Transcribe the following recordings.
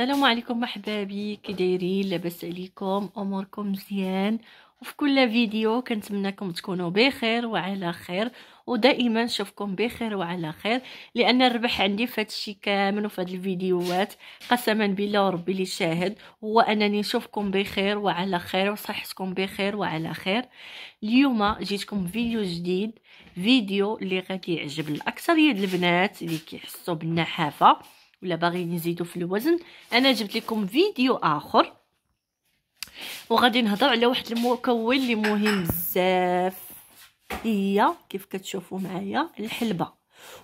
السلام عليكم احبابي كي دايرين لاباس عليكم اموركم مزيان وفي كل فيديو كنتمنىكم تكونوا بخير وعلى خير ودائما نشوفكم بخير وعلى خير لان الربح عندي في هذا الشيء كامل وفي هذه الفيديوهات قسما بالله وربي اللي شاهد هو انني نشوفكم بخير وعلى خير وصحتكم بخير وعلى خير اليوم جيتكم فيديو جديد فيديو اللي غادي يعجب الاكثريه البنات اللي كيحسوا بالنحافه ولا باغيين يزيدوا في الوزن انا جبت لكم فيديو اخر وغادي نهضر على واحد المكون اللي مهم بزاف هي كيف كتشوفوا معايا الحلبه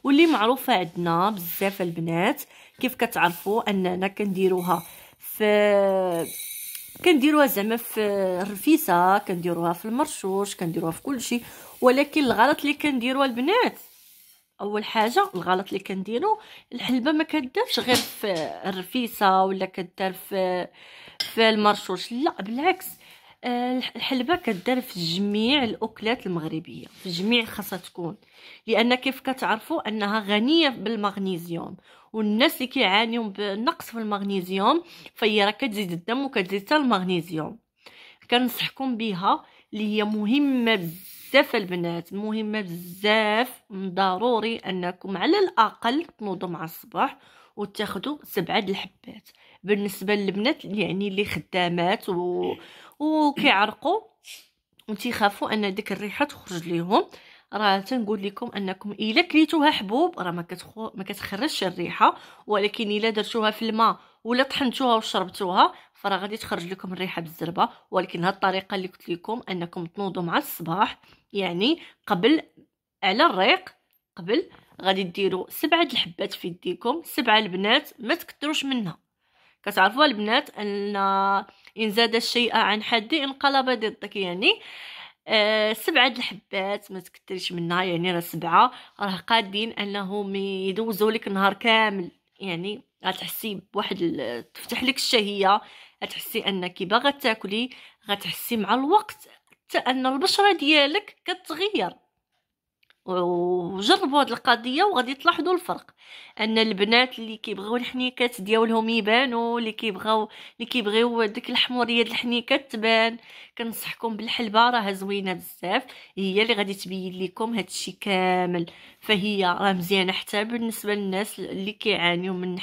واللي معروفه عندنا بزاف البنات كيف كتعرفوا اننا كنديروها في كنديروها زعما في الرفيسه كنديروها في المرشوش كنديروها في كل شيء ولكن الغلط اللي كنديروها البنات اول حاجه الغلط اللي كنديرو الحلبه ما كدارش غير في الرفيسه ولا كدار في في المرشوش لا بالعكس آه، الحلبه كدار في جميع الاكلات المغربيه في جميع خاصها تكون لان كيف كتعرفوا انها غنيه بالمغنيسيوم والناس اللي كيعانيو بنقص في المغنيسيوم فهي راه كتزيد الدم وكتزيد حتى المغنيسيوم كنصحكم بها اللي هي مهمه بزاف البنات مهمه بزاف ضروري انكم على الاقل تنوضوا مع الصباح وتاخذوا سبعه الحبات بالنسبه للبنات يعني اللي خدامات و... وكيعرقوا وتيخافوا ان ديك الريحه تخرج ليهم راه تنقول لكم انكم الا كليتوها حبوب راه ما كتخو... ما كتخرجش الريحه ولكن الا درتوها في الماء ولا طحنتوها وشربتوها راه غادي تخرج لكم الريحه بالزربه ولكن هاد الطريقه اللي قلت لكم انكم تنوضوا مع الصباح يعني قبل على الريق قبل غادي ديروا سبعه د الحبات في يديكم سبعه البنات ما تكثروش منها كتعرفوا البنات ان ان زاد الشيء عن حد انقلب ضدك يعني آه سبعه د الحبات ما تكثريش منها يعني راه سبعه راه قادين انهم يدوزوا لك نهار كامل يعني غتحسي بواحد تفتح لك الشهيه تحسي انك باغا تاكلي غتحسي مع الوقت حتى ان البشره ديالك كتغير وجربوا هذه القضيه وغادي تلاحظوا الفرق ان البنات اللي كيبغيو الحنيكات ديالهم يبانوا اللي كيبغاو اللي كيبغيو ديك الحموريه ديال الحنيكات تبان كنصحكم بالحلبه راها زوينه بزاف هي اللي غادي تبين لكم هذا الشيء كامل فهي راه مزيانه حتى بالنسبه للناس اللي كيعانيو من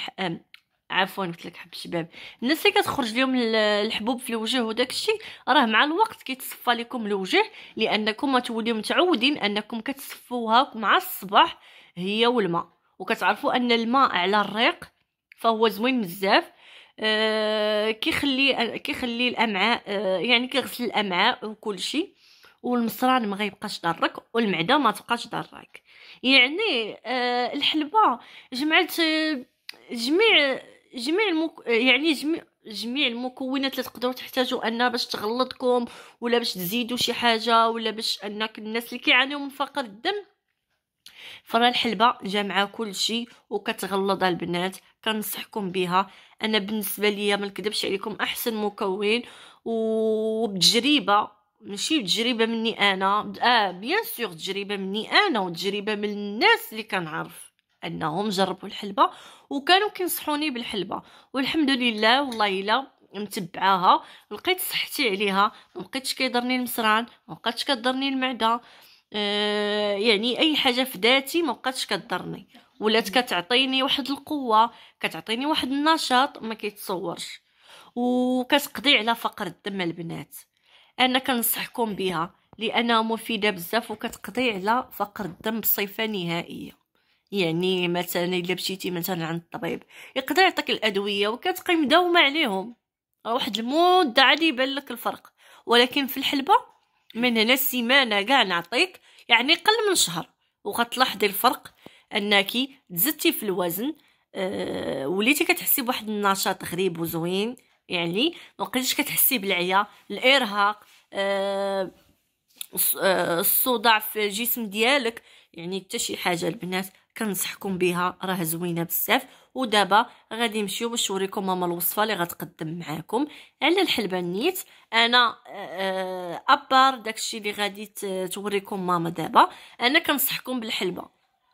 عفوا قلت لك حب الشباب الناس اللي كتخرج لهم الحبوب في الوجه وداك الشيء راه مع الوقت كيتصفى لكم الوجه لانكم توليو متعودين انكم كتصفوها مع الصباح هي والماء وكتعرفوا ان الماء على الريق فهو زوين بزاف أه كيخلي كيخلي الامعاء أه يعني كيغسل الامعاء وكل شيء والمصران ما غيبقاش ضرك والمعده ما تبقاش ضرك يعني أه الحلبه جمعت آه، جميع جميع المك... يعني جميع جميع المكونات اللي تقدروا تحتاجوا انها باش تغلطكم ولا باش تزيدوا شي حاجه ولا باش انك الناس اللي كيعانيو من فقر الدم فرا الحلبه جا كل كلشي وكتغلظ البنات كنصحكم بها انا بالنسبه ليا ما نكذبش عليكم احسن مكون وبتجربه ماشي تجربه مني انا اه بيان سور تجربه مني انا وتجربه من الناس اللي كنعرف انهم جربوا الحلبه وكانوا كينصحوني بالحلبه والحمد لله والله الا متبعاها لقيت صحتي عليها ما بقيتش كيضرني المصران ما بقاتش كضرني المعده أه يعني اي حاجه في ذاتي ما بقاتش كضرني ولات كتعطيني واحد القوه كتعطيني واحد النشاط ما كيتصورش وكتقضي على فقر الدم البنات انا كنصحكم بها لانها مفيده بزاف وكتقضي على فقر الدم بصفه نهائيه يعني مثلا الا مشيتي مثلا عند الطبيب يقدر يعطيك الادويه وكتبقي مداومه عليهم واحد المده عادي يبان لك الفرق ولكن في الحلبه من هنا السيمانه كاع نعطيك يعني قل من شهر وغتلاحظي الفرق انك تزدتي في الوزن أه وليتي كتحسي بواحد النشاط غريب وزوين يعني ما بقيتيش كتحسي بالعيا الارهاق أه, آه، الصداع في الجسم ديالك يعني حتى شي حاجه البنات كنصحكم بها راه زوينه بزاف ودابا غادي نمشيو باش نوريكم ماما الوصفه اللي غتقدم معاكم على الحلبه النيت انا آه، آه، ابار داكشي اللي غادي توريكم ماما دابا انا كنصحكم بالحلبه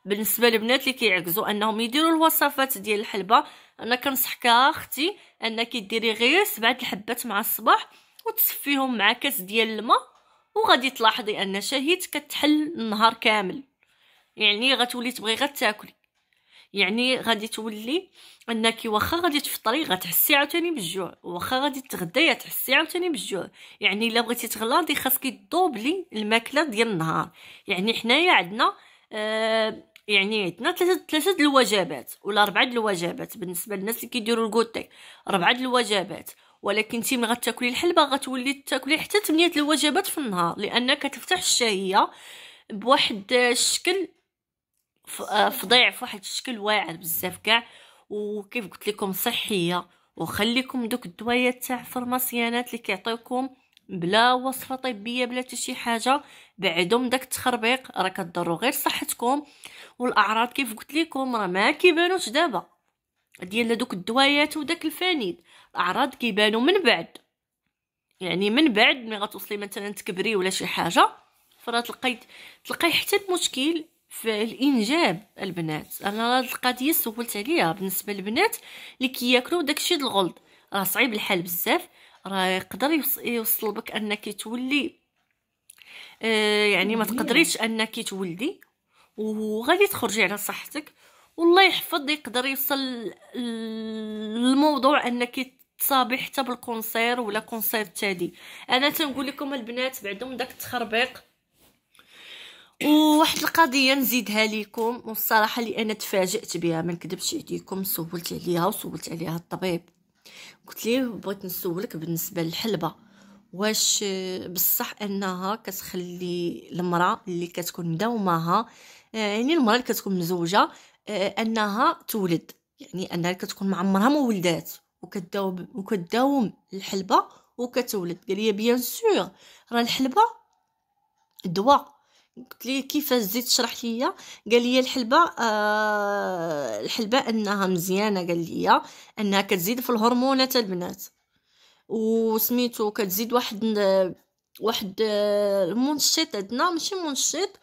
بالنسبه للبنات اللي كيعكزوا انهم يديروا الوصفات ديال الحلبه انا كنصحك اختي انك ديري غير سبعه الحبات مع الصباح وتصفيهم مع كاس ديال الماء وغادي تلاحظي ان شهيت كتحل النهار كامل يعني غتولي تبغي غير تاكلي يعني غادي تولي انك واخا غادي تفطري غتحسي عاوتاني بالجوع واخا غادي تغداي غتحسي عاوتاني بالجوع يعني الا بغيتي تغلاضي خاصك دوبلي الماكله ديال النهار يعني حنايا عندنا آه يعني عندنا ثلاثه ثلاثه د الوجبات ولا اربعه د الوجبات بالنسبه للناس اللي كيديروا الكوتي اربعه د الوجبات ولكن انت ملي غتاكلي الحلبه غتولي تاكلي حتى 8 الوجبات في النهار لانك كتفتح الشهيه بواحد الشكل آه، في فواحد الشكل واعر بزاف كاع وكيف قلت لكم صحيه وخليكم دوك الدوايات تاع فرماسيانات اللي كيعطيوكم بلا وصفه طبيه بلا حتى شي حاجه بعدهم داك التخربيق راه كضروا غير صحتكم والاعراض كيف قلت لكم راه ما كيبانوش دابا ديال دوك الدوايات وداك الفانيد الاعراض كيبانوا من بعد يعني من بعد ملي غتوصلي مثلا تكبري ولا شي حاجه فرا تلقاي تلقاي حتى المشكل فالانجاب البنات انا هاد القضيه سولت عليها بالنسبه للبنات اللي كياكلوا داكشي ديال الغلط راه صعيب الحال بزاف راه يقدر يوصل بك انك تولي آه يعني ما تقدريش انك تولدي وغادي تخرجي على صحتك والله يحفظ يقدر يوصل الموضوع انك تصابي حتى بالكونسير ولا كونسير تادي انا تنقول لكم البنات بعدهم داك التخربيق وواحد القضيه نزيدها لكم والصراحه اللي انا تفاجات بها ما نكذبش عليكم سولت عليها وسولت عليها الطبيب قلت ليه بغيت نسولك بالنسبه للحلبه واش بصح انها كتخلي المراه اللي كتكون مداومها آه، يعني المراه اللي كتكون مزوجه آه، انها تولد يعني انها كتكون معمرها ما ولدات وكتداوم وكتداوم الحلبه وكتولد قال لي بيان سور راه الحلبه دواء قلت لي كيفاش زيد شرح ليا قال لي الحلبه آه الحلبه انها مزيانه قال لي انها كتزيد في الهرمونات البنات وسميتو كتزيد واحد واحد المنشط آه، عندنا ماشي منشط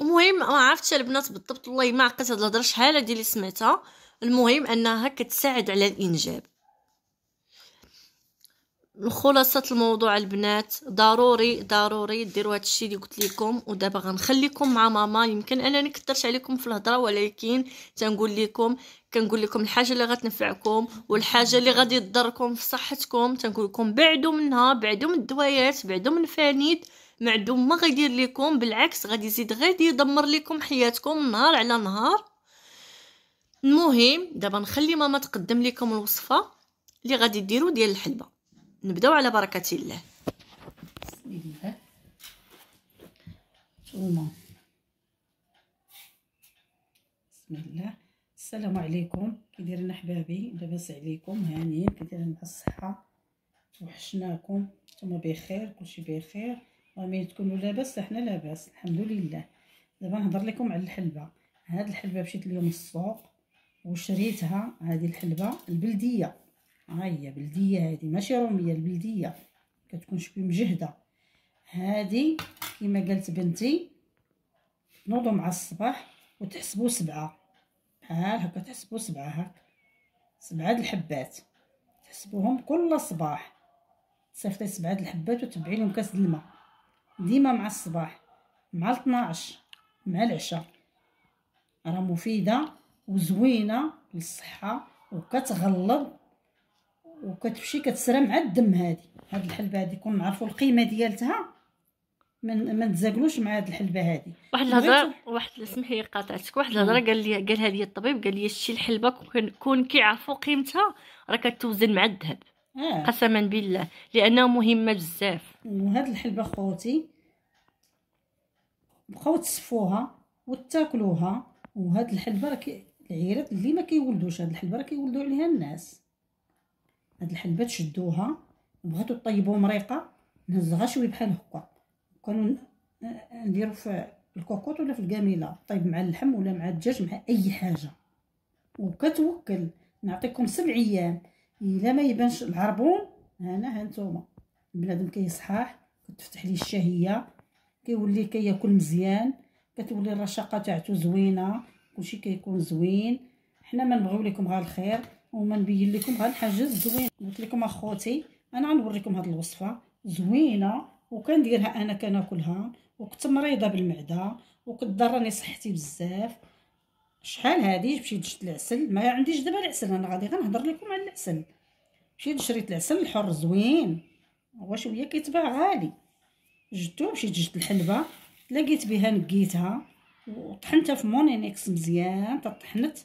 المهم ما عرفتش البنات بالضبط والله ما عقلت هاد الهضره شحال هادي اللي سمعتها المهم انها كتساعد على الانجاب خلاصه الموضوع البنات ضروري ضروري ديروا هذا الشيء اللي قلت لكم ودابا غنخليكم مع ماما يمكن انا نكثرش عليكم في الهضره ولكن تنقول لكم كنقول لكم الحاجه اللي غتنفعكم والحاجه اللي غادي تضركم في صحتكم تنقول لكم بعدوا منها بعدوا من الدوايات بعدوا من الفانيد معدوم ما غيدير لكم بالعكس غادي يزيد غادي يدمر لكم حياتكم نهار على نهار المهم دابا نخلي ماما تقدم لكم الوصفه اللي غادي ديروا ديال الحلبه نبداو على بركه الله بسم الله بسم الله السلام عليكم كي دايرين احبابي لاباس عليكم هانيين كي دايرين بالصحه وحشناكم نتوما بخير كلشي بخير رامي تكونوا لاباس حنا لاباس الحمد لله دابا نهضر لكم على الحلبه هاد الحلبه مشيت اليوم السوق وشريتها هذه الحلبه البلديه ها هي بلديه هذه ماشي روميه البلديه كتكون شويه مجهده هذه كما قالت بنتي تنوضوا مع الصباح وتحسبوا سبعه بحال هكا تحسبوا سبعه هكا سبعه الحبات تحسبوهم كل صباح تصيفطي سبعه الحبات وتبعي لهم كاس الماء ديما مع الصباح مع 12 مع العشاء راه مفيده وزوينه للصحه وكتغلظ وكتمشي كتسرى مع الدم هادي هاد الحلبه هادي كون نعرفوا القيمه ديالتها من ما نتزاقلوش مع هاد الحلبه هادي واحد الهضره واحد سمحي قاطعتك واحد الهضره قال لي قالها لي الطبيب قال لي شتي الحلبه كون, كون كيعرفوا قيمتها راه كتوزن مع الذهب آه. قسما بالله لانها مهمه بزاف وهاد الحلبه خوتي بقاو تصفوها وتاكلوها وهاد الحلبه راه العيالات اللي ما كيولدوش هاد الحلبه راه كيولدو عليها الناس هاد الحلبه تشدوها بغيتو طيبوه مريقه نهزها شوي بحال هكا كانوا آه، نديرو في الكوكوط ولا في الكاميله طيب مع اللحم ولا مع الدجاج مع اي حاجه وكتوكل نعطيكم سبع ايام الا ما يبانش العربون هنا هانتوما البنادم كيصحاح كتفتح ليه الشهيه كيولي كياكل مزيان كتولي الرشاقه تاعتو زوينه كلشي كيكون زوين حنا ما نبغيو لكم غير الخير وما نبين لكم هاد الحاجه قلت لكم اخوتي انا غنوريكم هاد الوصفه زوينه وكنديرها انا كناكلها وكنت مريضه بالمعده وكضرني صحتي بزاف شحال هادي مشيت شريت العسل ما عنديش دابا العسل انا غادي غنهضر لكم على العسل مشيت شريت العسل الحر زوين هو شويه كيتباع غالي جبتو مشيت جبت الحلبه لقيت بها نقيتها وطحنتها في مونينيكس مزيان تطحنت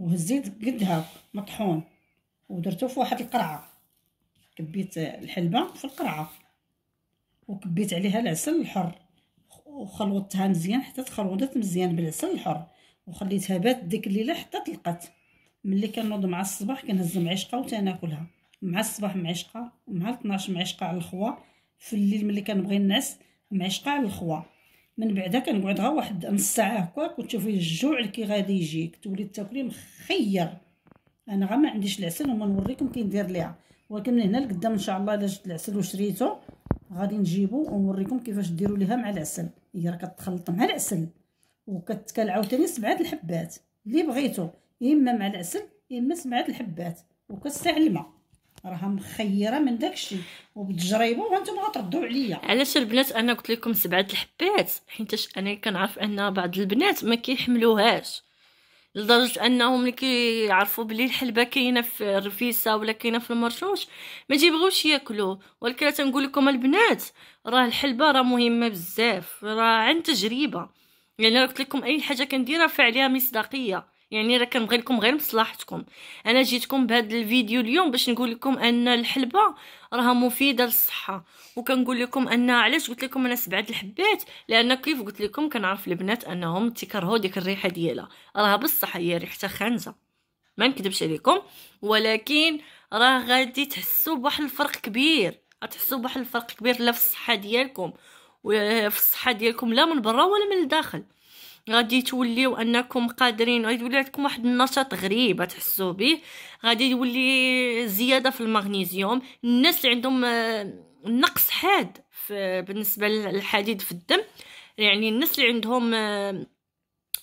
وهزيت قدها مطحون ودرته في واحد القرعه كبيت الحلبه في القرعه وكبيت عليها العسل الحر وخلطتها مزيان حتى تخلوطت مزيان بالعسل الحر وخليتها بات ديك الليله حتى طلقت ملي كنوض مع الصباح كنهز معشقه وتناكلها مع الصباح معشقه مع 12 معشقه على الخوا في الليل ملي كنبغي نعس معشقه على الخوا من بعدا كنقعد غا واحد نص ساعه هكاك وتشوفي الجوع اللي كي غادي يجيك تولي تاكلي مخير انا غا ما عنديش العسل وما نوريكم ندير ليها ولكن من هنا لقدام ان شاء الله الا جبت العسل وشريته غادي نجيبو ونوريكم كيفاش ديروا ليها مع العسل هي راه كتخلط مع العسل وكتكال عاوتاني سبعه الحبات اللي بغيتو اما مع العسل اما سبعه الحبات وكتسع الماء راها مخيره من داكشي وبالتجربه وانتم غتردوا عليا علاش البنات انا قلت لكم سبعه الحبات حيتاش انا كنعرف ان بعض البنات ما كيحملوهاش لدرجه انهم اللي كيعرفوا بلي الحلبه كاينه في الرفيسه ولا كاينه في المرشوش ما تيبغوش ياكلوه ولكن تنقول لكم البنات راه الحلبه راه مهمه بزاف راه عن تجربه يعني قلت لكم اي حاجه كنديرها فعليها مصداقيه يعني راه كنبغي لكم غير مصلحتكم انا جيتكم بهذا الفيديو اليوم باش نقول لكم ان الحلبه راها مفيده للصحه وكنقول لكم ان علاش قلت لكم انا سبعه الحبات لان كيف قلت لكم كنعرف البنات انهم تيكرهوا ديك الريحه ديالها راها بصح هي ريحتها خانزه ما نكذبش عليكم ولكن راه غادي تحسوا بواحد الفرق كبير غتحسوا بواحد الفرق كبير لا في الصحه ديالكم وفي الصحه ديالكم لا من برا ولا من الداخل غادي توليو انكم قادرين غادي يولي عندكم واحد النشاط غريب تحسوا به غادي يولي زياده في المغنيسيوم الناس اللي عندهم آه، نقص حاد بالنسبه للحديد في الدم يعني الناس اللي عندهم آه،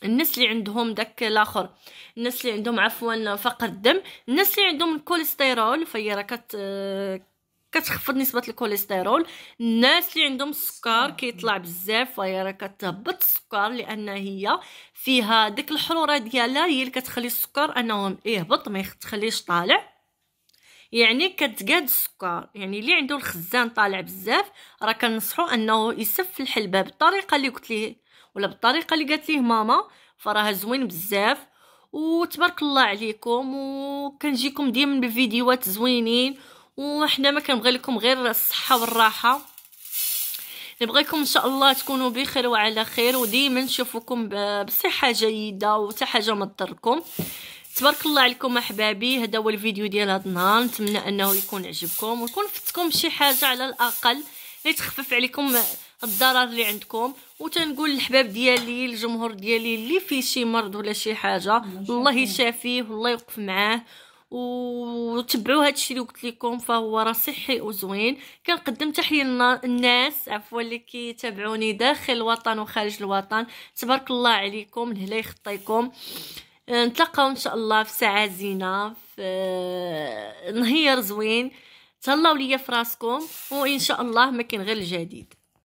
الناس اللي عندهم داك الاخر الناس اللي عندهم عفوا فقر الدم الناس اللي عندهم الكوليسترول فهي راه كتخفض نسبه الكوليسترول الناس اللي عندهم السكر كيطلع بزاف وهي راه كتهبط السكر لان هي فيها ديك الحروره ديالها هي اللي كتخلي السكر انه يهبط ما يخليش طالع يعني كتقاد السكر يعني اللي عنده الخزان طالع بزاف راه كنصحو انه يسف الحلبه بالطريقه اللي قلت ليه ولا بالطريقه اللي قالت ليه ماما فراها زوين بزاف وتبارك الله عليكم وكنجيكم ديما بفيديوهات زوينين وحنا ما كنبغي لكم غير الصحه والراحه نبغيكم ان شاء الله تكونوا بخير وعلى خير وديما نشوفكم بصحه جيده وتا حاجه ما تضركم تبارك الله عليكم احبابي هذا هو الفيديو ديال هذا النهار نتمنى انه يكون عجبكم ويكون فتكم شي حاجه على الاقل اللي تخفف عليكم الضرر اللي عندكم وتنقول للحباب ديالي الجمهور ديالي اللي فيه شي مرض ولا شي حاجه الله يشافيه والله يوقف معاه وتبعوا هذا الشيء اللي قلت لكم فهو راه صحي وزوين كنقدم تحيه للناس عفوا اللي كيتابعوني داخل الوطن وخارج الوطن تبارك الله عليكم الهلا يخطيكم أه، نتلاقاو ان شاء الله في ساعه زينه في نهير زوين تهلاو ليا فراسكم وان شاء الله ما كاين غير الجديد